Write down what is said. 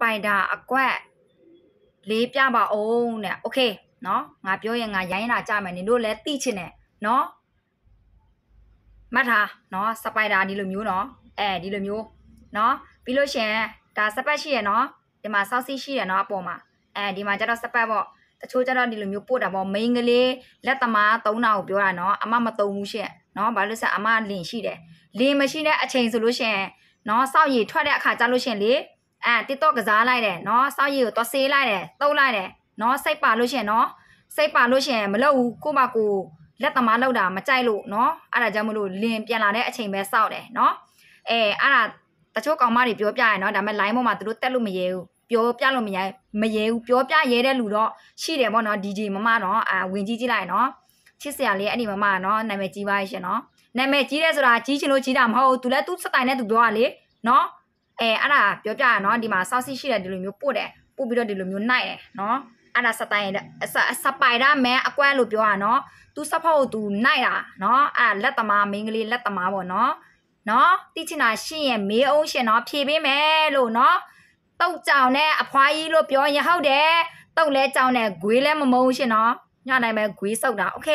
ပိုင်တာအကွက်လေးပြပါအောင်နဲ့โอเคเนาะငါပြောရင်ငါရိုင်းတာကြမယ်နင်တို့လည်းသိချင်တယ်เนาะမှတ်ထားเนาะစပိုင်တာဒီလိုမျိုးเนาะအဲဒီလိုမျိုးเนาะပြီးလို့ရှင်ဒါစပတ်ရှိရเนาะဒီမှာဆောက်စီရှိရเนาะအပေါ်မှာအဲဒီမှာကျတော့စပတ်ပေါ့တချို့ကျတော့ဒီလိုမျိုးပို့တာပေါ့မိန်ကလေးလက်သမား၃နာကိုပြောတာเนาะအမမသုံးဘူးရှင့်เนาะဘာလို့ဆက်အမလင်ရှိတယ်လင်မရှိတဲ့အချိန်ဆိုလို့ရှင်เนาะစောက်ရည်ထွက်တဲ့အခါကျလို့ရှင်လေအဲ TikTok ကစားလိုက်တယ်နော်စောက်ရည်ကိုသွားဆေးလိုက်တယ်တုပ်လိုက်တယ်နော်စိတ်ပါလို့ရှင်နော်စိတ်ပါလို့ရှင်မလုပ်ဘူးကိုမကိုလက်သမားလောက်တာမကြိုက်လို့နော်အဲ့ဒါကြောင့်မလို့လင်ပြန်လာတဲ့အချိန်ပဲစောက်တယ်နော်အဲအဲ့ဒါတချို့ကောင်မတွေပြောပြရယ်နော်ဒါပေမဲ့ line ပေါ်မှာသူတို့တက်လို့မရဲဘူးပြောပြလို့မရဲမရဲဘူးပြောပြရဲတဲ့လူတော့ရှိတယ်ပေါ့နော် DJ မမနော်အာဝင်ကြီးကြည့်လိုက်နော်ချစ်စရာလေးအဲ့ဒီမမနော်နာမည်ကြီးပါရှင်နော်နာမည်ကြီးတယ်ဆိုတာကြီးချင်လို့ကြီးတာမဟုတ်ဘူးသူလည်းသူ့စတိုင်နဲ့သူပြောရလေနော်အဲအဲ့ဒါပြောပြရနော်ဒီမှာစောက်စီရှိတယ်ဒီလိုမျိုးပို့တယ်ပို့ပြီးတော့ဒီလိုမျိုးနိုင်တယ်နော်အဲ့ဒါစတိုင်စပိုင်ဒါမဲအကွက်လို့ပြောရနော်သူစဖောက်သူနိုင်တာနော်အဲ့ဒါလက်သမားမိန်းကလေးလက်သမားပေါ့နော်နော်တိချင်တာရှင့်ရဲ့မေးအောင်ရှင်နော်ဖြေပေးမယ်လို့နော်တုတ်ကြောင်နဲ့အဖွားကြီးလို့ပြောရင်ဟုတ်တယ်တုတ်လဲကြောင်နဲ့ဂွေးလဲမမုံရှင်နော်ညနိုင်မယ်ဂွေးစုပ်တာโอเค